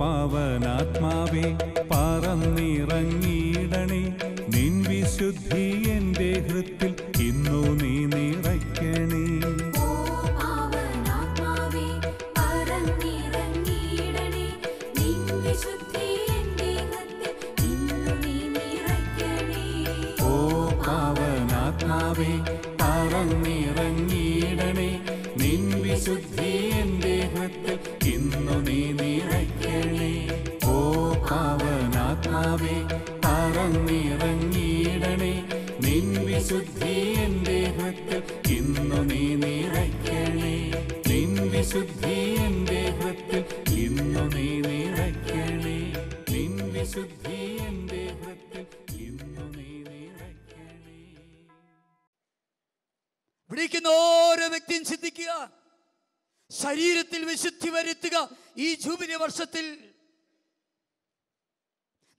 പാവനാത്മാവേ പറന്നിറങ്ങിയിടണേ നിൻ വിശുദ്ധി എൻ്റെ ഹൃത്തിൽ ഇന്നു നീ നീ വിശുദ്ധി എൻ്റെ ഹൃത്തിൽ ഇന്നു നീ നിറയ്ക്കണേ നിൻ വിശുദ്ധി എൻ്റെ ഹൃത്തിൽ ഇന്നു നീ നിറയ്ക്കണേ നിൻ വിശുദ്ധി എൻ്റെ ഹൃത്തിൽ ഇന്നു നീ നിറയ്ക്കണേ വിളിക്കുന്ന ഓരോ വ്യക്തിയും ചിന്തിക്കുക ശരീരത്തിൽ വിശുദ്ധി വരുത്തുക ഈ ജൂബിലി വർഷത്തിൽ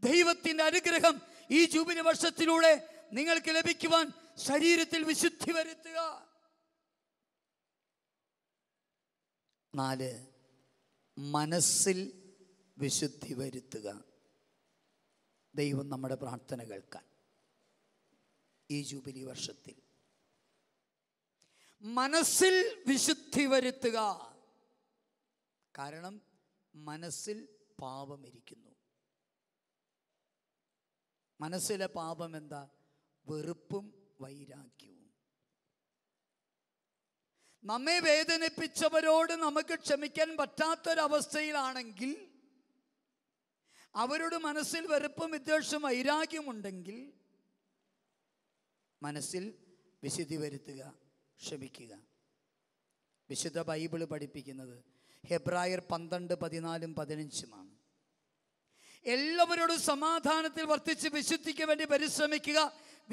ദൈവത്തിൻ്റെ അനുഗ്രഹം ഈ ജൂബിലി വർഷത്തിലൂടെ നിങ്ങൾക്ക് ലഭിക്കുവാൻ ശരീരത്തിൽ വിശുദ്ധി വരുത്തുക നാല് മനസ്സിൽ വിശുദ്ധി വരുത്തുക ദൈവം നമ്മുടെ പ്രാർത്ഥന കേൾക്കാൻ ഈ ജൂബിലി വർഷത്തിൽ മനസ്സിൽ വിശുദ്ധി വരുത്തുക കാരണം മനസ്സിൽ പാപമിരിക്കുന്നു മനസ്സിലെ പാപം എന്താ വെറുപ്പും വൈരാഗ്യവും നമ്മെ വേദനിപ്പിച്ചവരോട് നമുക്ക് ക്ഷമിക്കാൻ പറ്റാത്തൊരവസ്ഥയിലാണെങ്കിൽ അവരുടെ മനസ്സിൽ വെറുപ്പും വിദ്വേഷവും വൈരാഗ്യമുണ്ടെങ്കിൽ മനസ്സിൽ വിശുദ്ധി വരുത്തുക ക്ഷമിക്കുക വിശുദ്ധ ബൈബിൾ പഠിപ്പിക്കുന്നത് ഹെബ്രായർ പന്ത്രണ്ട് പതിനാലും പതിനഞ്ചുമാണ് എല്ലാവരോടും സമാധാനത്തിൽ വർത്തിച്ച് വിശുദ്ധിക്ക് വേണ്ടി പരിശ്രമിക്കുക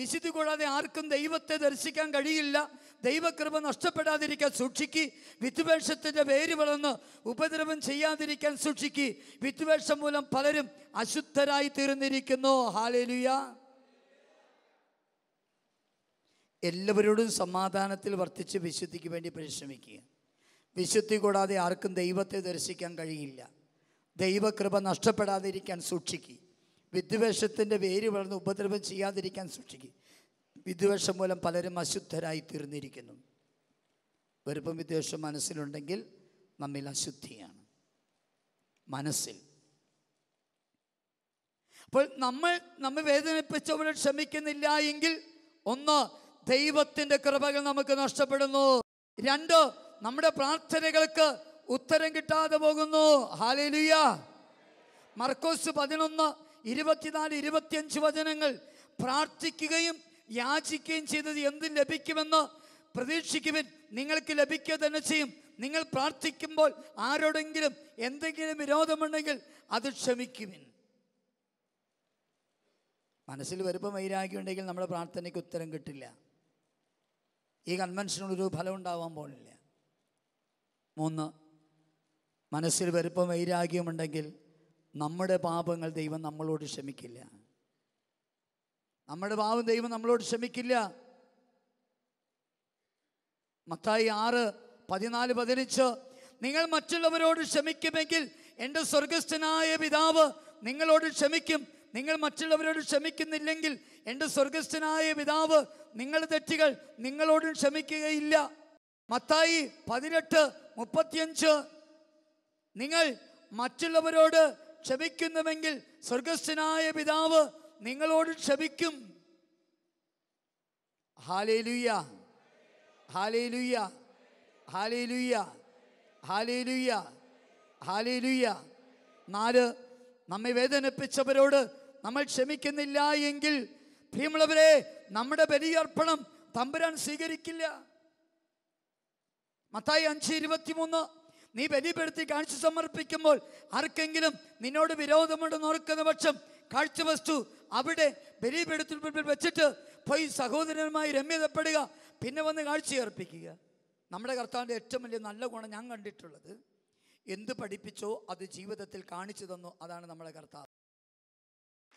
വിശുദ്ധി കൂടാതെ ആർക്കും ദൈവത്തെ ദർശിക്കാൻ കഴിയില്ല ദൈവകൃപ നഷ്ടപ്പെടാതിരിക്കാൻ സൂക്ഷിക്ക് വിദ്വേഷത്തിൻ്റെ പേര് വളർന്ന് ഉപദ്രവം ചെയ്യാതിരിക്കാൻ സൂക്ഷിക്ക് വിദ്വേഷം മൂലം പലരും അശുദ്ധരായി തീർന്നിരിക്കുന്നു ഹാലലുയ എല്ലാവരോടും സമാധാനത്തിൽ വർത്തിച്ച് വിശുദ്ധിക്ക് വേണ്ടി പരിശ്രമിക്കുക വിശുദ്ധി കൂടാതെ ആർക്കും ദൈവത്തെ ദർശിക്കാൻ കഴിയില്ല ദൈവകൃപ നഷ്ടപ്പെടാതിരിക്കാൻ സൂക്ഷിക്കുക വിദ്വേഷത്തിൻ്റെ വേര് വളർന്ന് ഉപദ്രവം ചെയ്യാതിരിക്കാൻ സൂക്ഷിക്കും വിദ്വേഷം മൂലം പലരും അശുദ്ധരായി തീർന്നിരിക്കുന്നു വെറുപ്പം വിദ്വേഷം മനസ്സിലുണ്ടെങ്കിൽ നമ്മിൽ അശുദ്ധിയാണ് മനസ്സിൽ അപ്പോൾ നമ്മൾ നമ്മെ വേദനിപ്പിച്ചവരെ ക്ഷമിക്കുന്നില്ല എങ്കിൽ ഒന്ന് ദൈവത്തിൻ്റെ കൃപകൾ നമുക്ക് നഷ്ടപ്പെടുന്നു രണ്ട് നമ്മുടെ പ്രാർത്ഥനകൾക്ക് ഉത്തരം കിട്ടാതെ പോകുന്നു ഹാലേലുയ മർക്കോസ് പതിനൊന്ന് ഇരുപത്തിനാല് ഇരുപത്തിയഞ്ച് വചനങ്ങൾ പ്രാർത്ഥിക്കുകയും യാചിക്കുകയും ചെയ്തത് എന്ത് ലഭിക്കുമെന്ന് പ്രതീക്ഷിക്കുവിൻ നിങ്ങൾക്ക് ലഭിക്കുക തന്നെ ചെയ്യും നിങ്ങൾ പ്രാർത്ഥിക്കുമ്പോൾ ആരോടെങ്കിലും എന്തെങ്കിലും വിരോധമുണ്ടെങ്കിൽ അത് ക്ഷമിക്കുവിൻ മനസ്സിൽ വരുമ്പോൾ വൈരാഗ്യം ഉണ്ടെങ്കിൽ നമ്മുടെ പ്രാർത്ഥനയ്ക്ക് ഉത്തരം കിട്ടില്ല ഈ കൺവെൻഷനൊരു ഫലം ഉണ്ടാവാൻ പോലില്ല മൂന്ന് മനസ്സിൽ വരുപ്പം വൈരാഗ്യമുണ്ടെങ്കിൽ നമ്മുടെ പാപങ്ങൾ ദൈവം നമ്മളോട് ക്ഷമിക്കില്ല നമ്മുടെ പാപം ദൈവം നമ്മളോട് ക്ഷമിക്കില്ല മത്തായി ആറ് പതിനാല് പതിനഞ്ച് നിങ്ങൾ മറ്റുള്ളവരോട് ക്ഷമിക്കുമെങ്കിൽ എൻ്റെ സ്വർഗസ്ഥനായ പിതാവ് നിങ്ങളോട് ക്ഷമിക്കും നിങ്ങൾ മറ്റുള്ളവരോട് ക്ഷമിക്കുന്നില്ലെങ്കിൽ എൻ്റെ സ്വർഗസ്ഥനായ പിതാവ് നിങ്ങളുടെ തെറ്റുകൾ നിങ്ങളോടും ക്ഷമിക്കുകയില്ല മത്തായി പതിനെട്ട് മുപ്പത്തിയഞ്ച് നിങ്ങൾ മറ്റുള്ളവരോട് ക്ഷമിക്കുന്നുവെങ്കിൽ സ്വർഗസ്ഥനായ പിതാവ് നിങ്ങളോട് ക്ഷമിക്കും hallelujah hallelujah hallelujah hallelujah hallelujah നാല് നമ്മെ വേദനിപ്പിച്ചവരോട് നമ്മൾ ക്ഷമിക്കുന്നില്ല എങ്കിൽ ഭീമുള്ളവരെ നമ്മുടെ ബലിയർപ്പണം തമ്പുരാൻ സ്വീകരിക്കില്ല മത്തായി അഞ്ച് ഇരുപത്തിമൂന്ന് നീ ബലിപ്പെടുത്തി കാഴ്ച സമർപ്പിക്കുമ്പോൾ ആർക്കെങ്കിലും നിന്നോട് വിരോധമുണ്ടെന്ന് ഓർക്കുന്ന പക്ഷം വസ്തു അവിടെ ബലിപ്പെടുത്തി വെച്ചിട്ട് പോയി സഹോദരന്മാരുമായി രമ്യതപ്പെടുക പിന്നെ വന്ന് കാഴ്ചയർപ്പിക്കുക നമ്മുടെ കർത്താവിൻ്റെ ഏറ്റവും വലിയ നല്ല ഗുണം ഞാൻ കണ്ടിട്ടുള്ളത് എന്ത് പഠിപ്പിച്ചോ അത് ജീവിതത്തിൽ കാണിച്ചു തന്നു അതാണ് നമ്മുടെ കർത്താവ്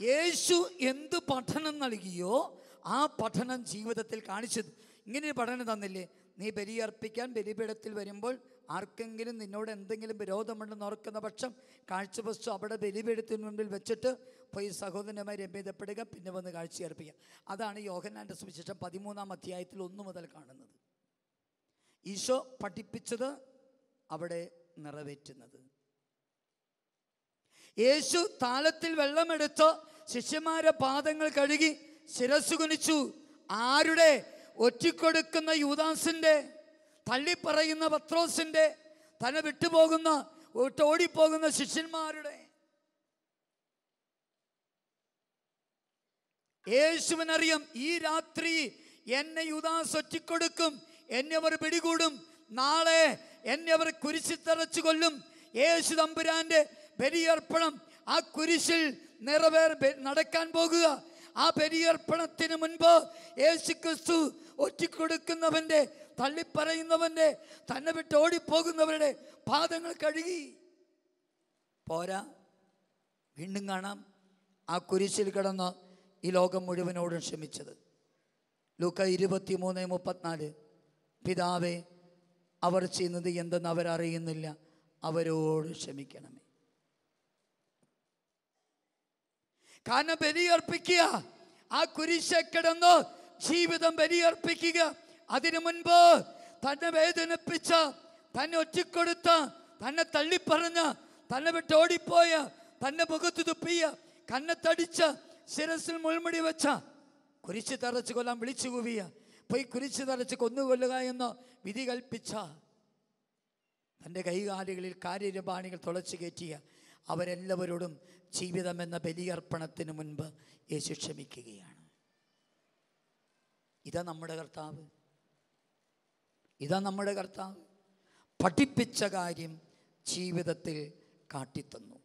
യേശു എന്ത് പഠനം നൽകിയോ ആ പഠനം ജീവിതത്തിൽ കാണിച്ചത് ഇങ്ങനെ പഠനം തന്നില്ലേ നീ ബലിയർപ്പിക്കാൻ ബലിപീഠത്തിൽ വരുമ്പോൾ ആർക്കെങ്കിലും നിന്നോട് എന്തെങ്കിലും വിരോധമുണ്ടെന്ന് ഓർക്കുന്ന പക്ഷം കാഴ്ച വസ്തു അവിടെ ബലിപീഠത്തിന് മുമ്പിൽ വെച്ചിട്ട് പോയി സഹോദരന്മാരെ രമ്യതപ്പെടുക പിന്നെ വന്ന് കാഴ്ചയർപ്പിക്കുക അതാണ് യോഹനാൻ്റെ സുവിശേഷം പതിമൂന്നാം അധ്യായത്തിൽ ഒന്നു മുതൽ കാണുന്നത് ഈശോ പഠിപ്പിച്ചത് അവിടെ നിറവേറ്റുന്നത് യേശു താലത്തിൽ വെള്ളമെടുത്ത് ശിഷ്യന്മാരെ പാദങ്ങൾ കഴുകി ശിരസ് കുനിച്ചു ആരുടെ ഒറ്റിക്കൊടുക്കുന്ന യൂദാസിൻ്റെ തള്ളിപ്പറയുന്ന പത്രോസിൻ്റെ തന്നെ വിട്ടുപോകുന്ന ഓടിപ്പോകുന്ന ശിഷ്യന്മാരുടെ യേശുവിനറിയാം ഈ രാത്രി എന്നെ യുദാസ് ഒറ്റിക്കൊടുക്കും എന്നെ അവർ പിടികൂടും നാളെ എന്നെ അവർ കുരിശി തറച്ചു കൊല്ലും യേശു തമ്പുരാന്റെ ബലിയർപ്പണം ആ കുരിശിൽ നിറവേർ നടക്കാൻ പോകുക ആ ബലിയർപ്പണത്തിന് മുൻപ് യേശു ക്രിസ്തു ഒറ്റിക്കൊടുക്കുന്നവന്റെ തള്ളിപ്പറയുന്നവൻ്റെ തന്നെ വിട്ട് ഓടിപ്പോകുന്നവരുടെ പാദങ്ങൾ കഴുകി പോരാ വീണ്ടും കാണാം ആ കുരിശിൽ കിടന്ന് ഈ ലോകം മുഴുവനോടും ക്ഷമിച്ചത് ലൂക്ക ഇരുപത്തി മൂന്ന് മുപ്പത്തിനാല് പിതാവേ അവർ ചെയ്യുന്നത് എന്തെന്ന് അവരറിയുന്നില്ല അവരോട് ക്ഷമിക്കണമേ കാരണം ബലിയർപ്പിക്കുക ആ കുരിശ കിടന്ന് ജീവിതം ബലിയർപ്പിക്കുക അതിനു മുൻപ് തന്നെ വേദനിപ്പിച്ച തന്നെ ഒറ്റിക്കൊടുത്ത തന്നെ തള്ളിപ്പറഞ്ഞ തന്നെ വിട്ട് ഓടിപ്പോയ തന്നെ മുഖത്ത് തുപ്പിയ കന്നത്തടിച്ച ശിരസിൽ മുൾമുടി വെച്ച കുരിശ് തറച്ച് കൊല്ലാൻ വിളിച്ചു കൂവിയ പോയി കുരിച്ച് തറച്ച് കൊന്നുകൊല്ലുക എന്ന് വിധി കൽപ്പിച്ച തൻ്റെ കൈകാലുകളിൽ കാര്യരപാണികൾ തുളച്ചു കയറ്റിയ അവരെല്ലാവരോടും ജീവിതമെന്ന ബലിയർപ്പണത്തിന് മുൻപ് യേശു ക്ഷമിക്കുകയാണ് ഇതാ നമ്മുടെ കർത്താവ് ഇതാ നമ്മുടെ കർത്താവ് പഠിപ്പിച്ച കാര്യം ജീവിതത്തിൽ കാട്ടിത്തന്നു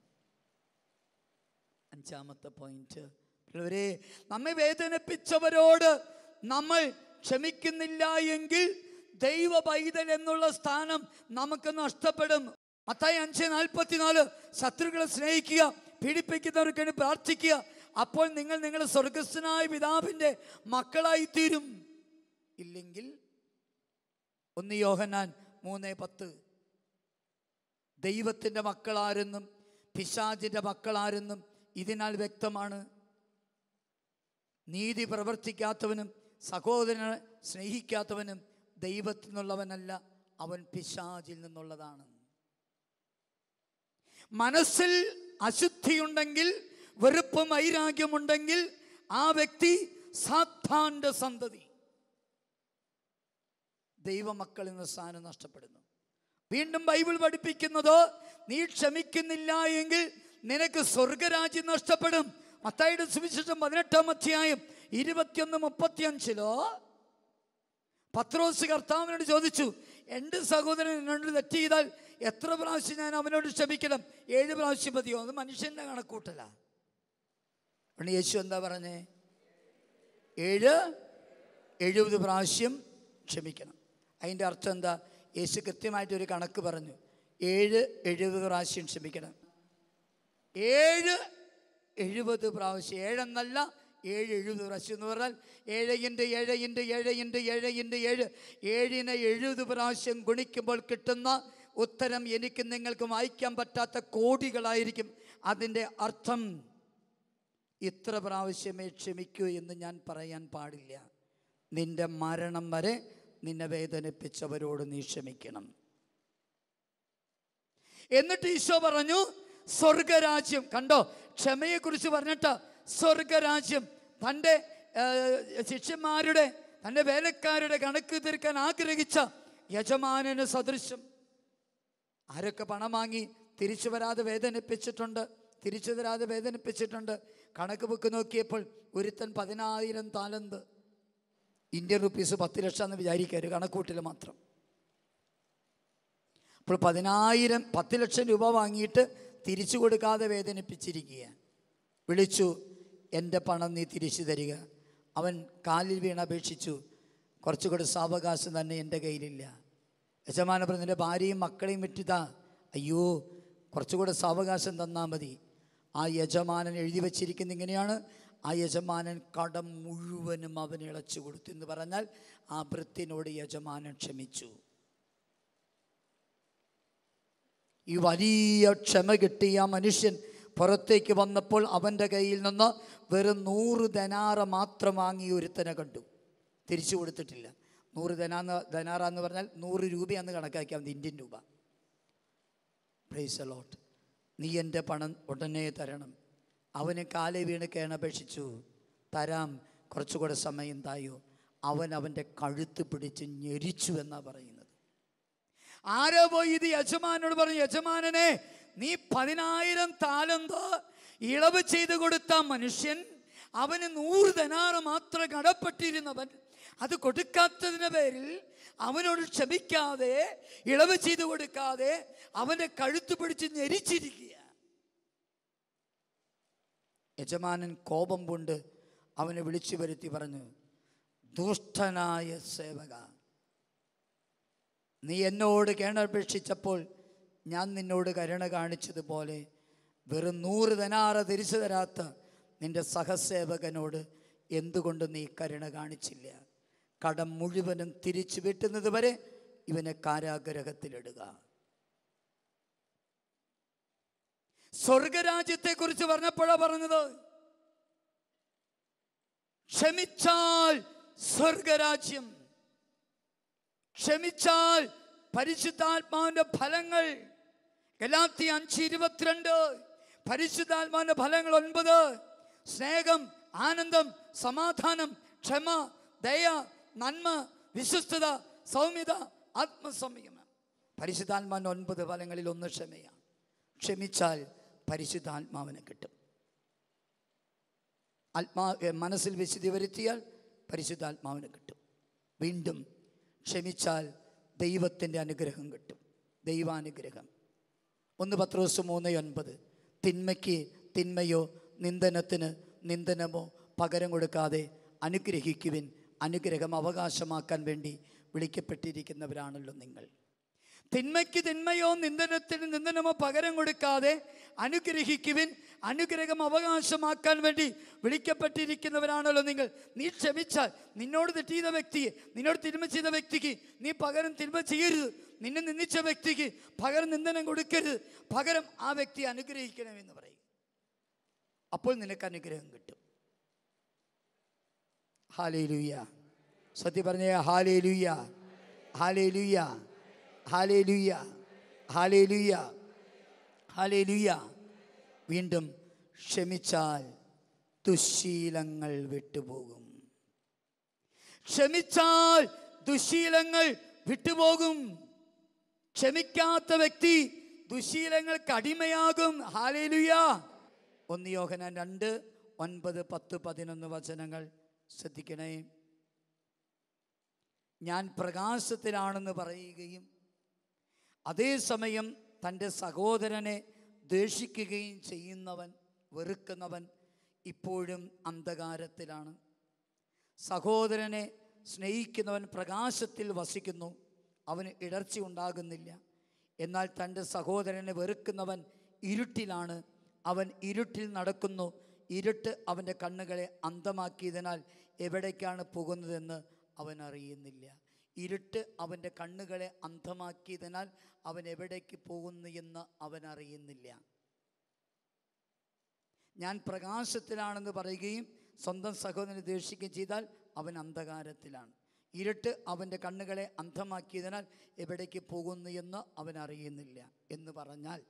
അഞ്ചാമത്തെ പോയിന്റ് ഉള്ളവരെ നമ്മെ വേദനിപ്പിച്ചവരോട് നമ്മൾ ക്ഷമിക്കുന്നില്ല എങ്കിൽ ദൈവ പൈതൽ എന്നുള്ള സ്ഥാനം നമുക്ക് നഷ്ടപ്പെടും മത്തായി അഞ്ച് നാൽപ്പത്തിനാല് ശത്രുക്കളെ സ്നേഹിക്കുക പീഡിപ്പിക്കുന്നവർക്ക് വേണ്ടി പ്രാർത്ഥിക്കുക അപ്പോൾ നിങ്ങൾ നിങ്ങളുടെ സ്വർഗസ്വനായ പിതാവിൻ്റെ തീരും ഇല്ലെങ്കിൽ ഒന്ന് യോഹനാൻ മൂന്ന് പത്ത് ദൈവത്തിൻ്റെ മക്കളാരെന്നും പിശാചിൻ്റെ മക്കളാരെന്നും ഇതിനാൽ വ്യക്തമാണ് നീതി പ്രവർത്തിക്കാത്തവനും സഹോദരനെ സ്നേഹിക്കാത്തവനും ദൈവത്തിൽ നിന്നുള്ളവനല്ല അവൻ പിശാചിൽ നിന്നുള്ളതാണ് മനസ്സിൽ അശുദ്ധിയുണ്ടെങ്കിൽ വെറുപ്പ് വൈരാഗ്യമുണ്ടെങ്കിൽ ആ വ്യക്തി സാത്താന്റെ സന്തതി ദൈവമക്കൾ എന്ന സ്ഥാനം നഷ്ടപ്പെടുന്നു വീണ്ടും ബൈബിൾ പഠിപ്പിക്കുന്നത് നീ ക്ഷമിക്കുന്നില്ല എങ്കിൽ നിനക്ക് സ്വർഗരാജ്യം നഷ്ടപ്പെടും മത്തായിട്ട് സുവിശേഷം പതിനെട്ടാം അധ്യായം ഇരുപത്തിയൊന്ന് മുപ്പത്തിയഞ്ചിലോ പത്രോസ് കർത്താവിനോട് ചോദിച്ചു എൻ്റെ സഹോദരൻ എന്നോട് തെറ്റ് ചെയ്താൽ എത്ര പ്രാവശ്യം ഞാൻ അവനോട് ക്ഷമിക്കണം ഏഴ് പ്രാവശ്യം മതിയോ അത് മനുഷ്യൻ്റെ കണക്കൂട്ടല യേശു എന്താ പറഞ്ഞേ ഏഴ് എഴുപത് പ്രാവശ്യം ക്ഷമിക്കണം അതിൻ്റെ അർത്ഥം എന്താ യേശു കൃത്യമായിട്ട് ഒരു കണക്ക് പറഞ്ഞു ഏഴ് എഴുപത് പ്രാവശ്യം ക്ഷമിക്കണം ഏഴ് എഴുപത് പ്രാവശ്യം ഏഴെന്നല്ല ഏഴ് എഴുപത് പ്രാവശ്യം എന്ന് പറഞ്ഞാൽ ഏഴ് ഇൻഡ് ഏഴ് ഇൻഡ് ഏഴ് ഇൻഡ് ഏഴ് ഇൻഡ് ഏഴ് ഏഴിനെ എഴുപത് പ്രാവശ്യം ഗുണിക്കുമ്പോൾ കിട്ടുന്ന ഉത്തരം എനിക്ക് നിങ്ങൾക്ക് വായിക്കാൻ പറ്റാത്ത കോടികളായിരിക്കും അതിൻ്റെ അർത്ഥം ഇത്ര പ്രാവശ്യമേ ക്ഷമിക്കൂ എന്ന് ഞാൻ പറയാൻ പാടില്ല നിന്റെ മരണം വരെ നിന്നെ വേദനിപ്പിച്ചവരോട് നീ ക്ഷമിക്കണം എന്നിട്ട് ഈശോ പറഞ്ഞു സ്വർഗരാജ്യം കണ്ടോ ക്ഷമയെക്കുറിച്ച് പറഞ്ഞിട്ട് സ്വർഗരാജ്യം തൻ്റെ ശിഷ്യന്മാരുടെ തൻ്റെ വേലക്കാരുടെ കണക്ക് തീർക്കാൻ ആഗ്രഹിച്ച യജമാനന് സദൃശ്യം ആരൊക്കെ പണം വാങ്ങി തിരിച്ചു വരാതെ വേദനിപ്പിച്ചിട്ടുണ്ട് തിരിച്ചു തരാതെ വേദനിപ്പിച്ചിട്ടുണ്ട് കണക്ക് ബുക്ക് നോക്കിയപ്പോൾ ഒരുത്തൻ പതിനായിരം താലന്ത് ഇന്ത്യൻ റുപ്പീസ് പത്ത് ലക്ഷം എന്ന് വിചാരിക്കരുത് കണക്കൂട്ടിൽ മാത്രം അപ്പോൾ പതിനായിരം പത്ത് ലക്ഷം രൂപ വാങ്ങിയിട്ട് തിരിച്ചു കൊടുക്കാതെ വേദനിപ്പിച്ചിരിക്കുക വിളിച്ചു എൻ്റെ പണം നീ തിരിച്ചു തരിക അവൻ കാലിൽ വീണ് അപേക്ഷിച്ചു കൂടെ സാവകാശം തന്നെ എൻ്റെ കയ്യിലില്ല യജമാന പറഞ്ഞതിൻ്റെ ഭാര്യയും മക്കളെയും വിറ്റിതാ അയ്യോ കുറച്ചുകൂടെ സാവകാശം തന്നാൽ മതി ആ യജമാനൻ എഴുതി വച്ചിരിക്കുന്ന ഇങ്ങനെയാണ് ആ യജമാനൻ കടം മുഴുവനും അവന് ഇളച്ചു കൊടുത്തു എന്ന് പറഞ്ഞാൽ ആ വൃത്തിനോട് യജമാനൻ ക്ഷമിച്ചു ഈ വലിയ ക്ഷമ കിട്ടിയ ആ മനുഷ്യൻ പുറത്തേക്ക് വന്നപ്പോൾ അവൻ്റെ കയ്യിൽ നിന്ന് വെറും നൂറ് ധനാറ മാത്രം വാങ്ങി ഒരുത്തനെ കണ്ടു തിരിച്ചു കൊടുത്തിട്ടില്ല നൂറ് ധനാ ധനാറ എന്ന് പറഞ്ഞാൽ നൂറ് രൂപയാന്ന് കണക്കാക്കിയാൽ മതി ഇന്ത്യൻ രൂപ പ്രൈസ് അലോട്ട് നീ എൻ്റെ പണം ഉടനെ തരണം അവന് കാലെ വീണ് കേണപേക്ഷിച്ചു തരാം കുറച്ചുകൂടെ സമയം തായോ അവൻ അവൻ്റെ കഴുത്ത് പിടിച്ച് ഞെരിച്ചു എന്നാണ് പറയുന്നത് ആരോ പോയി ഇത് യജമാനോട് പറഞ്ഞു യജമാനനെ നീ പതിനായിരം താലന്ത് ഇളവ് ചെയ്ത് കൊടുത്ത മനുഷ്യൻ അവന് നൂറ് ധനാറ് മാത്രം കടപ്പെട്ടിരുന്നവൻ അത് കൊടുക്കാത്തതിൻ്റെ പേരിൽ അവനോട് ക്ഷമിക്കാതെ ഇളവ് ചെയ്ത് കൊടുക്കാതെ അവൻ്റെ കഴുത്ത് പിടിച്ച് ഞെരിച്ചിരിക്കുക യജമാനൻ കോപം കൊണ്ട് അവനെ വിളിച്ചു വരുത്തി പറഞ്ഞു ദുഷ്ടനായ സേവക നീ എന്നോട് കേണപേക്ഷിച്ചപ്പോൾ ഞാൻ നിന്നോട് കരുണ കാണിച്ചതുപോലെ വെറും നൂറ് തനാറ തിരിച്ചു തരാത്ത നിൻ്റെ സഹസേവകനോട് എന്തുകൊണ്ട് നീ കരുണ കാണിച്ചില്ല കടം മുഴുവനും തിരിച്ചു വിട്ടുന്നത് വരെ ഇവനെ കാരാഗ്രഹത്തിലിടുക സ്വർഗരാജ്യത്തെക്കുറിച്ച് പറഞ്ഞപ്പോഴാ പറഞ്ഞത് ക്ഷമിച്ചാൽ സ്വർഗരാജ്യം ക്ഷമിച്ചാൽ പരിശുദ്ധാത്മാവിന്റെ ഫലങ്ങൾ ഗലാത്തി അഞ്ച് ഇരുപത്തിരണ്ട് പരിശുദ്ധാത്മാവിന്റെ ഫലങ്ങൾ ഒൻപത് സ്നേഹം ആനന്ദം സമാധാനം ക്ഷമ ദയ നന്മ വിശ്വസ്തത സൗമ്യത ആത്മസംയമം പരിശുദ്ധാത്മാവിന്റെ ഒൻപത് ഫലങ്ങളിൽ ഒന്ന് ക്ഷമയാണ് ക്ഷമിച്ചാൽ പരിശുദ്ധാത്മാവിനെ കിട്ടും ആത്മാ മനസ്സിൽ വിശുദ്ധി വരുത്തിയാൽ പരിശുദ്ധാത്മാവിന് കിട്ടും വീണ്ടും ക്ഷമിച്ചാൽ ദൈവത്തിൻ്റെ അനുഗ്രഹം കിട്ടും ദൈവാനുഗ്രഹം ഒന്ന് പത്രോസ് മൂന്ന് ഒൻപത് തിന്മയ്ക്ക് തിന്മയോ നിന്ദനത്തിന് നിന്ദനമോ പകരം കൊടുക്കാതെ അനുഗ്രഹിക്കുവിൻ അനുഗ്രഹം അവകാശമാക്കാൻ വേണ്ടി വിളിക്കപ്പെട്ടിരിക്കുന്നവരാണല്ലോ നിങ്ങൾ തിന്മയ്ക്ക് തിന്മയോ നിന്ദനത്തിന് നിന്ദനമോ പകരം കൊടുക്കാതെ അനുഗ്രഹിക്കുവിൻ അനുഗ്രഹം അവകാശമാക്കാൻ വേണ്ടി വിളിക്കപ്പെട്ടിരിക്കുന്നവരാണല്ലോ നിങ്ങൾ നീ ക്ഷമിച്ചാൽ നിന്നോട് തെറ്റിയ വ്യക്തിയെ നിന്നോട് തിന്മ ചെയ്ത വ്യക്തിക്ക് നീ പകരം തിന്മ ചെയ്യരുത് നിന്നെ നിന്ദിച്ച വ്യക്തിക്ക് പകരം നിന്ദനം കൊടുക്കരുത് പകരം ആ വ്യക്തിയെ അനുഗ്രഹിക്കണമെന്ന് പറയും അപ്പോൾ നിനക്ക് അനുഗ്രഹം കിട്ടും ഹാലേ ലൂയ സത്യം പറഞ്ഞ ഹാലേ ലൂയ ഹാലേ ലൂയ ഹാലേലുയ്യ ഹാലേലുയ്യ ഹാലേലുയ്യ വീണ്ടും ക്ഷമിച്ചാൽ ദുശീലങ്ങൾ വിട്ടുപോകും ക്ഷമിച്ചാൽ ദുശീലങ്ങൾ വിട്ടുപോകും ക്ഷമിക്കാത്ത വ്യക്തി ദുശീലങ്ങൾ കടിമയാകും ഹാലേലുയ ഒന്ന് യോഹന രണ്ട് ഒൻപത് പത്ത് പതിനൊന്ന് വചനങ്ങൾ ശ്രദ്ധിക്കണേ ഞാൻ പ്രകാശത്തിലാണെന്ന് പറയുകയും അതേസമയം തൻ്റെ സഹോദരനെ ദേഷിക്കുകയും ചെയ്യുന്നവൻ വെറുക്കുന്നവൻ ഇപ്പോഴും അന്ധകാരത്തിലാണ് സഹോദരനെ സ്നേഹിക്കുന്നവൻ പ്രകാശത്തിൽ വസിക്കുന്നു അവന് ഇടർച്ച ഉണ്ടാകുന്നില്ല എന്നാൽ തൻ്റെ സഹോദരനെ വെറുക്കുന്നവൻ ഇരുട്ടിലാണ് അവൻ ഇരുട്ടിൽ നടക്കുന്നു ഇരുട്ട് അവൻ്റെ കണ്ണുകളെ അന്ധമാക്കിയതിനാൽ എവിടേക്കാണ് പോകുന്നതെന്ന് അവൻ അറിയുന്നില്ല ഇരുട്ട് അവൻ്റെ കണ്ണുകളെ അന്ധമാക്കിയതിനാൽ അവൻ എവിടേക്ക് പോകുന്നു എന്ന് അവൻ അറിയുന്നില്ല ഞാൻ പ്രകാശത്തിലാണെന്ന് പറയുകയും സ്വന്തം സഹോദരനെ ദേഷിക്കുകയും ചെയ്താൽ അവൻ അന്ധകാരത്തിലാണ് ഇരുട്ട് അവൻ്റെ കണ്ണുകളെ അന്ധമാക്കിയതിനാൽ എവിടേക്ക് പോകുന്നു എന്ന് അവൻ അറിയുന്നില്ല എന്ന് പറഞ്ഞാൽ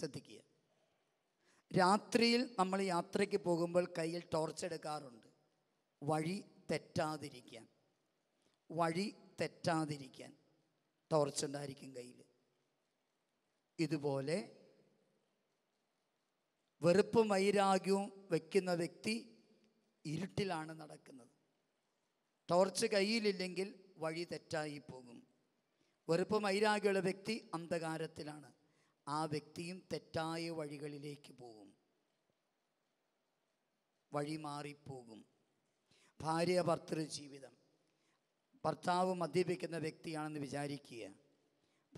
ശ്രദ്ധിക്കുക രാത്രിയിൽ നമ്മൾ യാത്രയ്ക്ക് പോകുമ്പോൾ കയ്യിൽ ടോർച്ച് എടുക്കാറുണ്ട് വഴി തെറ്റാതിരിക്കാൻ വഴി തെറ്റാതിരിക്കാൻ ടോർച്ചുണ്ടായിരിക്കും കയ്യിൽ ഇതുപോലെ വെറുപ്പും വൈരാഗ്യവും വയ്ക്കുന്ന വ്യക്തി ഇരുട്ടിലാണ് നടക്കുന്നത് ടോർച്ച് കയ്യിലില്ലെങ്കിൽ വഴി തെറ്റായി പോകും വെറുപ്പും വൈരാഗ്യമുള്ള വ്യക്തി അന്ധകാരത്തിലാണ് ആ വ്യക്തിയും തെറ്റായ വഴികളിലേക്ക് പോകും വഴി മാറിപ്പോകും ഭാര്യ ഭർത്തൃ ജീവിതം ഭർത്താവ് മദ്യപിക്കുന്ന വ്യക്തിയാണെന്ന് വിചാരിക്കുക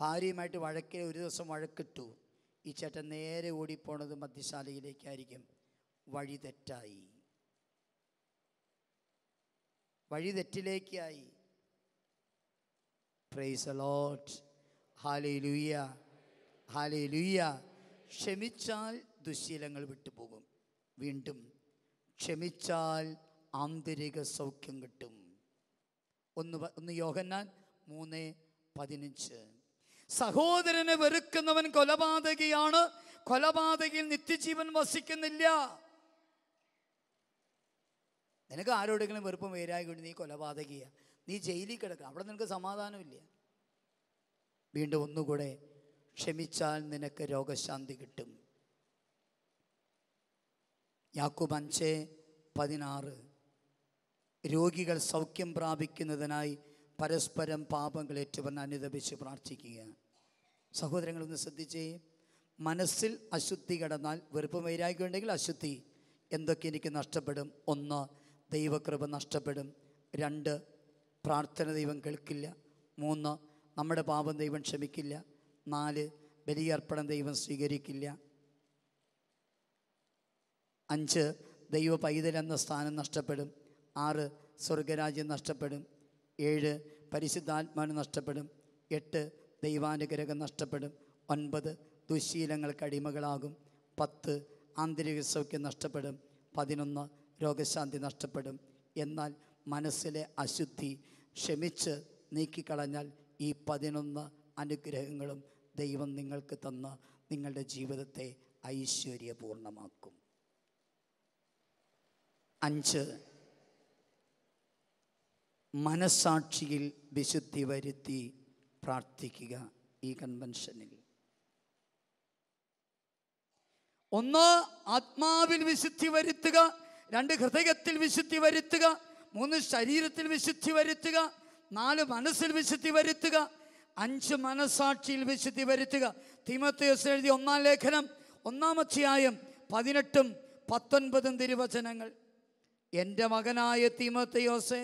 ഭാര്യയുമായിട്ട് വഴക്കെ ഒരു ദിവസം വഴക്കിട്ടു ഈ ചേട്ടൻ നേരെ ഓടിപ്പോണത് മദ്യശാലയിലേക്കായിരിക്കും വഴി തെറ്റായി വഴി തെറ്റിലേക്കായി പ്രൈസ് അലോട്ട് ഹാലേ ലുയ്യ ലുയ്യ ക്ഷമിച്ചാൽ ദുശീലങ്ങൾ വിട്ടുപോകും വീണ്ടും ക്ഷമിച്ചാൽ ആന്തരിക സൗഖ്യം കിട്ടും ഒന്ന് ഒന്ന് യോഹന്നാൻ മൂന്ന് പതിനഞ്ച് സഹോദരനെ വെറുക്കുന്നവൻ കൊലപാതകയാണ് കൊലപാതകയിൽ നിത്യജീവൻ വസിക്കുന്നില്ല നിനക്ക് ആരോടെങ്കിലും വെറുപ്പം വേരായിക്കൊണ്ട് നീ കൊലപാതകിയ നീ ജയിലിൽ കിടക്കുക അവിടെ നിനക്ക് സമാധാനമില്ല വീണ്ടും ഒന്നുകൂടെ ക്ഷമിച്ചാൽ നിനക്ക് രോഗശാന്തി കിട്ടും യാക്കൂബ് അഞ്ച് പതിനാറ് രോഗികൾ സൗഖ്യം പ്രാപിക്കുന്നതിനായി പരസ്പരം പാപങ്ങൾ ഏറ്റുപറഞ്ഞ് അനുദപിച്ച് പ്രാർത്ഥിക്കുക സഹോദരങ്ങളൊന്ന് ശ്രദ്ധിച്ചേ മനസ്സിൽ അശുദ്ധി കടന്നാൽ വെറുപ്പ് ഉണ്ടെങ്കിൽ അശുദ്ധി എന്തൊക്കെ എനിക്ക് നഷ്ടപ്പെടും ഒന്ന് ദൈവകൃപ നഷ്ടപ്പെടും രണ്ട് പ്രാർത്ഥന ദൈവം കേൾക്കില്ല മൂന്ന് നമ്മുടെ പാപം ദൈവം ക്ഷമിക്കില്ല നാല് ബലിയർപ്പണം ദൈവം സ്വീകരിക്കില്ല അഞ്ച് ദൈവ പൈതൽ എന്ന സ്ഥാനം നഷ്ടപ്പെടും ആറ് സ്വർഗരാജ്യം നഷ്ടപ്പെടും ഏഴ് പരിശുദ്ധാത്മാവിന് നഷ്ടപ്പെടും എട്ട് ദൈവാനുഗ്രഹം നഷ്ടപ്പെടും ഒൻപത് ദുശീലങ്ങൾക്ക് അടിമകളാകും പത്ത് ആന്തരിക സൗഖ്യം നഷ്ടപ്പെടും പതിനൊന്ന് രോഗശാന്തി നഷ്ടപ്പെടും എന്നാൽ മനസ്സിലെ അശുദ്ധി ക്ഷമിച്ച് നീക്കിക്കളഞ്ഞാൽ ഈ പതിനൊന്ന് അനുഗ്രഹങ്ങളും ദൈവം നിങ്ങൾക്ക് തന്ന് നിങ്ങളുടെ ജീവിതത്തെ ഐശ്വര്യപൂർണ്ണമാക്കും അഞ്ച് മനസാക്ഷിയിൽ വിശുദ്ധി വരുത്തി പ്രാർത്ഥിക്കുക ഈ കൺവെൻഷനിൽ ഒന്ന് ആത്മാവിൽ വിശുദ്ധി വരുത്തുക രണ്ട് ഹൃദയത്തിൽ വിശുദ്ധി വരുത്തുക മൂന്ന് ശരീരത്തിൽ വിശുദ്ധി വരുത്തുക നാല് മനസ്സിൽ വിശുദ്ധി വരുത്തുക അഞ്ച് മനസാക്ഷിയിൽ വിശുദ്ധി വരുത്തുക തിമത്തേസ് എഴുതിയ ഒന്നാം ലേഖനം ഒന്നാമത്തെയായും പതിനെട്ടും പത്തൊൻപതും തിരുവചനങ്ങൾ എൻ്റെ മകനായ തിമത്തയോസേ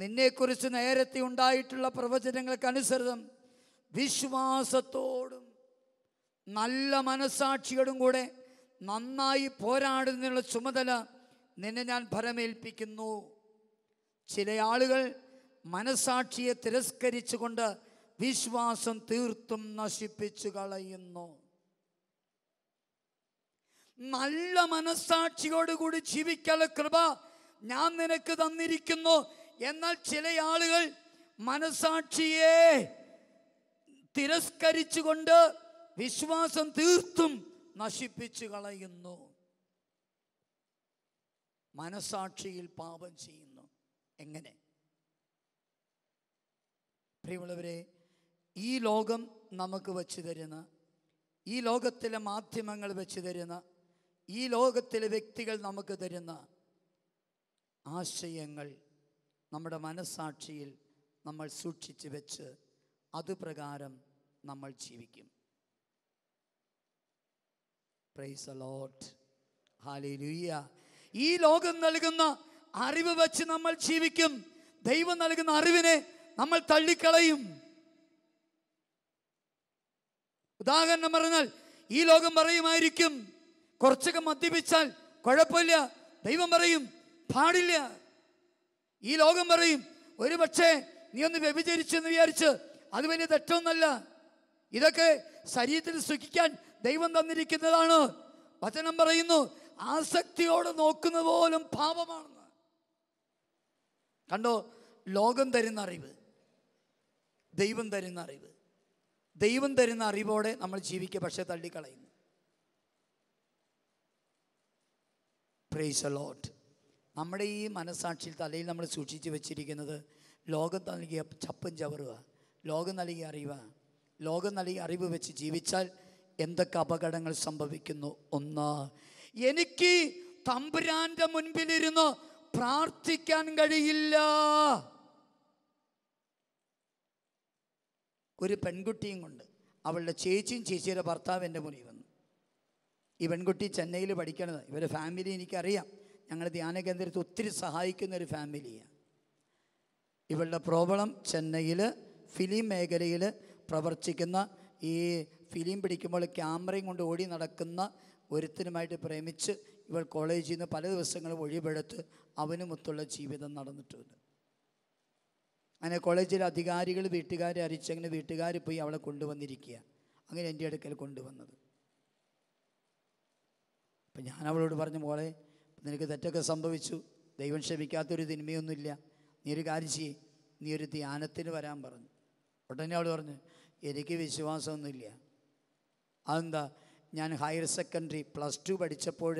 നിന്നെക്കുറിച്ച് നേരത്തെ ഉണ്ടായിട്ടുള്ള പ്രവചനങ്ങൾക്കനുസൃതം വിശ്വാസത്തോടും നല്ല മനസാക്ഷിയോടും കൂടെ നന്നായി പോരാടുന്നതിനുള്ള ചുമതല നിന്നെ ഞാൻ ഭരമേൽപ്പിക്കുന്നു ചില ആളുകൾ മനസാക്ഷിയെ തിരസ്കരിച്ചുകൊണ്ട് വിശ്വാസം തീർത്തും നശിപ്പിച്ചു കളയുന്നു നല്ല മനസാക്ഷിയോടുകൂടി ജീവിക്കാനുള്ള കൃപ ഞാൻ നിനക്ക് തന്നിരിക്കുന്നു എന്നാൽ ചില ആളുകൾ മനസാക്ഷിയെ തിരസ്കരിച്ചുകൊണ്ട് വിശ്വാസം തീർത്തും നശിപ്പിച്ചു കളയുന്നു മനസാക്ഷിയിൽ പാപം ചെയ്യുന്നു എങ്ങനെ പ്രിയമുള്ളവരെ ഈ ലോകം നമുക്ക് വച്ചു തരുന്ന ഈ ലോകത്തിലെ മാധ്യമങ്ങൾ വെച്ച് തരുന്ന ഈ ലോകത്തിലെ വ്യക്തികൾ നമുക്ക് തരുന്ന ആശയങ്ങൾ നമ്മുടെ മനസ്സാക്ഷിയിൽ നമ്മൾ സൂക്ഷിച്ച് വെച്ച് അതുപ്രകാരം നമ്മൾ ജീവിക്കും പ്രൈസ് അലോട്ട് ഹാലി ലൂയ ഈ ലോകം നൽകുന്ന അറിവ് വച്ച് നമ്മൾ ജീവിക്കും ദൈവം നൽകുന്ന അറിവിനെ നമ്മൾ തള്ളിക്കളയും ഉദാഹരണം പറഞ്ഞാൽ ഈ ലോകം പറയുമായിരിക്കും കുറച്ചൊക്കെ മദ്യപിച്ചാൽ കുഴപ്പമില്ല ദൈവം പറയും പാടില്ല ഈ ലോകം പറയും ഒരു പക്ഷേ നീ ഒന്ന് വ്യഭിചരിച്ചെന്ന് വിചാരിച്ച് അത് വലിയ തെറ്റൊന്നല്ല ഇതൊക്കെ ശരീരത്തിൽ സുഖിക്കാൻ ദൈവം തന്നിരിക്കുന്നതാണ് വചനം പറയുന്നു ആസക്തിയോടെ നോക്കുന്ന പോലും പാപമാണെന്ന് കണ്ടോ ലോകം തരുന്ന അറിവ് ദൈവം തരുന്ന അറിവ് ദൈവം തരുന്ന അറിവോടെ നമ്മൾ ജീവിക്കുക പക്ഷേ തള്ളിക്കളയുന്നു പ്രൈസ് ലോട്ട് നമ്മുടെ ഈ മനസ്സാക്ഷിയിൽ തലയിൽ നമ്മൾ സൂക്ഷിച്ച് വെച്ചിരിക്കുന്നത് ലോകം നൽകിയ ചപ്പും ചവറുക ലോകം നൽകിയ അറിവ് ലോകം നൽകിയ അറിവ് വെച്ച് ജീവിച്ചാൽ എന്തൊക്കെ അപകടങ്ങൾ സംഭവിക്കുന്നു ഒന്ന് എനിക്ക് തമ്പുരാൻ്റെ മുൻപിലിരുന്ന് പ്രാർത്ഥിക്കാൻ കഴിയില്ല ഒരു പെൺകുട്ടിയും കൊണ്ട് അവളുടെ ചേച്ചിയും ചേച്ചിയുടെ ഭർത്താവ് എൻ്റെ മുന്നിൽ വന്നു ഈ പെൺകുട്ടി ചെന്നൈയിൽ പഠിക്കണത് ഇവരുടെ ഫാമിലി എനിക്കറിയാം ഞങ്ങൾ ധ്യാന കേന്ദ്രത്തിൽ ഒത്തിരി സഹായിക്കുന്ന ഒരു ഫാമിലിയാണ് ഇവളുടെ പ്രോബ്ലം ചെന്നൈയിൽ ഫിലിം മേഖലയിൽ പ്രവർത്തിക്കുന്ന ഈ ഫിലിം പിടിക്കുമ്പോൾ ക്യാമറയും കൊണ്ട് ഓടി നടക്കുന്ന ഒരുത്തനുമായിട്ട് പ്രേമിച്ച് ഇവൾ കോളേജിൽ നിന്ന് പല ദിവസങ്ങളും ഒഴിവെടുത്ത് അവനുമൊത്തുള്ള ജീവിതം നടന്നിട്ടുണ്ട് അങ്ങനെ കോളേജിലെ അധികാരികൾ വീട്ടുകാരെ അരിച്ചങ്ങനെ വീട്ടുകാർ പോയി അവളെ കൊണ്ടുവന്നിരിക്കുക അങ്ങനെ എൻ്റെ അടുക്കൽ കൊണ്ടുവന്നത് അപ്പം ഞാൻ അവളോട് പറഞ്ഞ മോളെ നിനക്ക് തെറ്റൊക്കെ സംഭവിച്ചു ദൈവം ക്ഷമിക്കാത്തൊരു തിന്മയൊന്നുമില്ല നീ ഒരു കാര്യം ചെയ്യേ നീ ഒരു ധ്യാനത്തിന് വരാൻ പറഞ്ഞു ഉടനെ അവൾ പറഞ്ഞു എനിക്ക് വിശ്വാസമൊന്നുമില്ല അതെന്താ ഞാൻ ഹയർ സെക്കൻഡറി പ്ലസ് ടു പഠിച്ചപ്പോൾ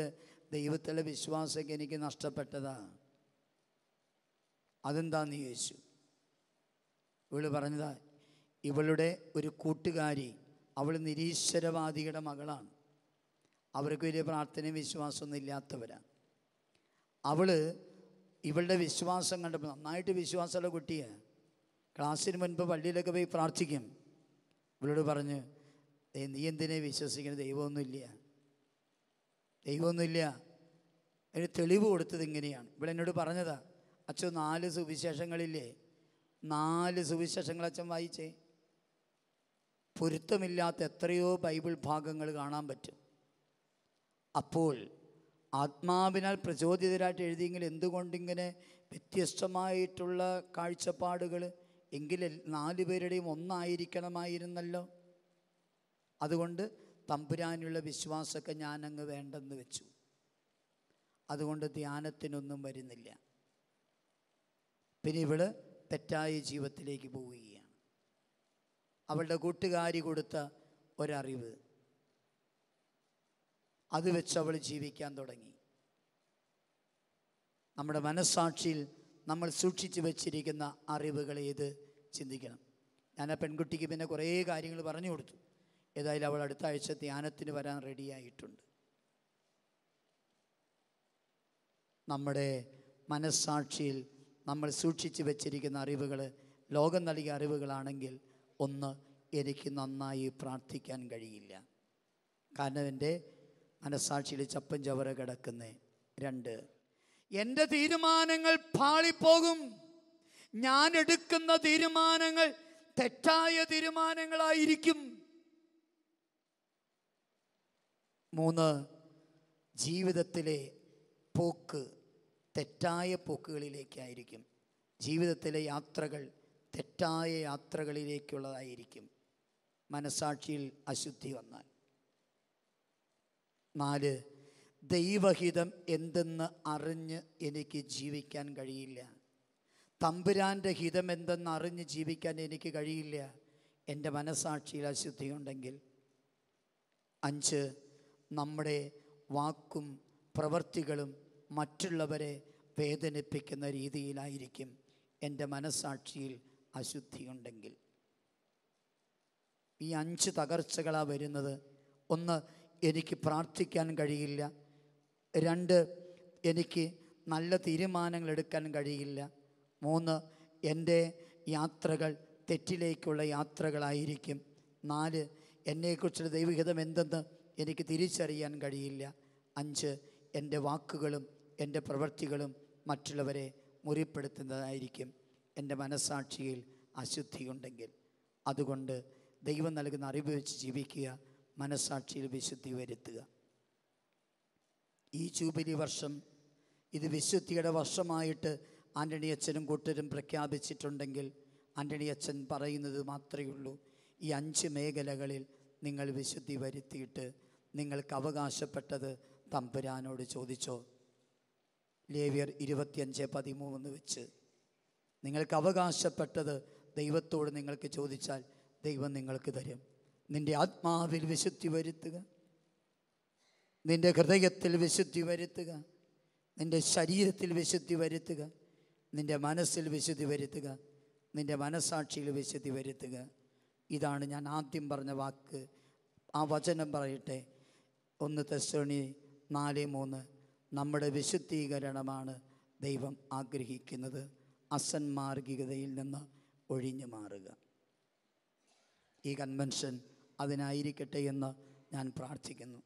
ദൈവത്തിലെ വിശ്വാസമൊക്കെ എനിക്ക് നഷ്ടപ്പെട്ടതാണ് അതെന്താന്ന് ചോദിച്ചു ഇവള് പറഞ്ഞതാ ഇവളുടെ ഒരു കൂട്ടുകാരി അവൾ നിരീശ്വരവാദിയുടെ മകളാണ് അവർക്ക് വലിയ പ്രാർത്ഥനയും വിശ്വാസമൊന്നും ഇല്ലാത്തവരാണ് അവൾ ഇവളുടെ വിശ്വാസം കണ്ടപ്പോൾ നന്നായിട്ട് വിശ്വാസമുള്ള കുട്ടിയെ ക്ലാസ്സിന് മുൻപ് പള്ളിയിലൊക്കെ പോയി പ്രാർത്ഥിക്കും ഇവളോട് പറഞ്ഞ് നീ എന്തിനെ വിശ്വസിക്കുന്നത് ദൈവമൊന്നുമില്ല ദൈവമൊന്നുമില്ല അതിന് തെളിവ് കൊടുത്തത് ഇങ്ങനെയാണ് ഇവളെന്നോട് എന്നോട് പറഞ്ഞതാ അച്ഛൻ നാല് സുവിശേഷങ്ങളില്ലേ നാല് സുവിശേഷങ്ങൾ അച്ഛൻ വായിച്ചേ പൊരുത്തമില്ലാത്ത എത്രയോ ബൈബിൾ ഭാഗങ്ങൾ കാണാൻ പറ്റും അപ്പോൾ ആത്മാവിനാൽ പ്രചോദിതരായിട്ട് എഴുതിയെങ്കിൽ എന്തുകൊണ്ടിങ്ങനെ വ്യത്യസ്തമായിട്ടുള്ള കാഴ്ചപ്പാടുകൾ എങ്കിൽ നാല് പേരുടെയും ഒന്നായിരിക്കണമായിരുന്നല്ലോ അതുകൊണ്ട് തമ്പുരാനുള്ള വിശ്വാസമൊക്കെ ഞാനങ്ങ് വേണ്ടെന്ന് വെച്ചു അതുകൊണ്ട് ധ്യാനത്തിനൊന്നും വരുന്നില്ല പിന്നെ ഇവള് തെറ്റായ ജീവിതത്തിലേക്ക് പോവുകയാണ് അവളുടെ കൂട്ടുകാരി കൊടുത്ത ഒരറിവ് അത് വെച്ച് അവൾ ജീവിക്കാൻ തുടങ്ങി നമ്മുടെ മനസ്സാക്ഷിയിൽ നമ്മൾ സൂക്ഷിച്ചു വച്ചിരിക്കുന്ന അറിവുകൾ ഏത് ചിന്തിക്കണം ഞാൻ ആ പെൺകുട്ടിക്ക് പിന്നെ കുറേ കാര്യങ്ങൾ പറഞ്ഞു കൊടുത്തു ഏതായാലും അവൾ അടുത്ത ആഴ്ച ധ്യാനത്തിന് വരാൻ റെഡിയായിട്ടുണ്ട് നമ്മുടെ മനസ്സാക്ഷിയിൽ നമ്മൾ സൂക്ഷിച്ചു വച്ചിരിക്കുന്ന അറിവുകൾ ലോകം നൽകിയ അറിവുകളാണെങ്കിൽ ഒന്ന് എനിക്ക് നന്നായി പ്രാർത്ഥിക്കാൻ കഴിയില്ല കാരണം എൻ്റെ മനസ്സാക്ഷിയിൽ ചപ്പൻ ചവറ കിടക്കുന്നേ രണ്ട് എൻ്റെ തീരുമാനങ്ങൾ പാളിപ്പോകും ഞാൻ എടുക്കുന്ന തീരുമാനങ്ങൾ തെറ്റായ തീരുമാനങ്ങളായിരിക്കും മൂന്ന് ജീവിതത്തിലെ പോക്ക് തെറ്റായ പോക്കുകളിലേക്കായിരിക്കും ജീവിതത്തിലെ യാത്രകൾ തെറ്റായ യാത്രകളിലേക്കുള്ളതായിരിക്കും മനസാക്ഷിയിൽ അശുദ്ധി വന്നാൽ നാല് ദൈവഹിതം എന്തെന്ന് അറിഞ്ഞ് എനിക്ക് ജീവിക്കാൻ കഴിയില്ല തമ്പുരാൻ്റെ ഹിതം എന്തെന്ന് അറിഞ്ഞ് ജീവിക്കാൻ എനിക്ക് കഴിയില്ല എൻ്റെ മനസാക്ഷിയിൽ അശുദ്ധിയുണ്ടെങ്കിൽ അഞ്ച് നമ്മുടെ വാക്കും പ്രവൃത്തികളും മറ്റുള്ളവരെ വേദനിപ്പിക്കുന്ന രീതിയിലായിരിക്കും എൻ്റെ മനസാക്ഷിയിൽ അശുദ്ധിയുണ്ടെങ്കിൽ ഈ അഞ്ച് തകർച്ചകളാണ് വരുന്നത് ഒന്ന് എനിക്ക് പ്രാർത്ഥിക്കാൻ കഴിയില്ല രണ്ട് എനിക്ക് നല്ല തീരുമാനങ്ങൾ എടുക്കാൻ കഴിയില്ല മൂന്ന് എൻ്റെ യാത്രകൾ തെറ്റിലേക്കുള്ള യാത്രകളായിരിക്കും നാല് എന്നെക്കുറിച്ചുള്ള ദൈവഹിതം എന്തെന്ന് എനിക്ക് തിരിച്ചറിയാൻ കഴിയില്ല അഞ്ച് എൻ്റെ വാക്കുകളും എൻ്റെ പ്രവൃത്തികളും മറ്റുള്ളവരെ മുറിപ്പെടുത്തുന്നതായിരിക്കും എൻ്റെ മനസാക്ഷിയിൽ അശുദ്ധിയുണ്ടെങ്കിൽ അതുകൊണ്ട് ദൈവം നൽകുന്ന അറിവ് വെച്ച് ജീവിക്കുക മനസാക്ഷിയിൽ വിശുദ്ധി വരുത്തുക ഈ ജൂബിലി വർഷം ഇത് വിശുദ്ധിയുടെ വർഷമായിട്ട് ആൻ്റണി അച്ഛനും കൂട്ടരും പ്രഖ്യാപിച്ചിട്ടുണ്ടെങ്കിൽ ആൻ്റണി അച്ഛൻ പറയുന്നത് മാത്രമേ ഉള്ളൂ ഈ അഞ്ച് മേഖലകളിൽ നിങ്ങൾ വിശുദ്ധി വരുത്തിയിട്ട് നിങ്ങൾക്ക് അവകാശപ്പെട്ടത് തമ്പുരാനോട് ചോദിച്ചോ ലേവിയർ ഇരുപത്തിയഞ്ച് പതിമൂന്ന് വെച്ച് നിങ്ങൾക്ക് അവകാശപ്പെട്ടത് ദൈവത്തോട് നിങ്ങൾക്ക് ചോദിച്ചാൽ ദൈവം നിങ്ങൾക്ക് തരും നിൻ്റെ ആത്മാവിൽ വിശുദ്ധി വരുത്തുക നിൻ്റെ ഹൃദയത്തിൽ വിശുദ്ധി വരുത്തുക നിൻ്റെ ശരീരത്തിൽ വിശുദ്ധി വരുത്തുക നിൻ്റെ മനസ്സിൽ വിശുദ്ധി വരുത്തുക നിൻ്റെ മനസാക്ഷിയിൽ വിശുദ്ധി വരുത്തുക ഇതാണ് ഞാൻ ആദ്യം പറഞ്ഞ വാക്ക് ആ വചനം പറയട്ടെ ഒന്ന് തെസ്സണി നാല് മൂന്ന് നമ്മുടെ വിശുദ്ധീകരണമാണ് ദൈവം ആഗ്രഹിക്കുന്നത് അസന്മാർഗികതയിൽ നിന്ന് ഒഴിഞ്ഞു മാറുക ഈ കൺവെൻഷൻ അതിനായിരിക്കട്ടെ എന്ന് ഞാൻ പ്രാർത്ഥിക്കുന്നു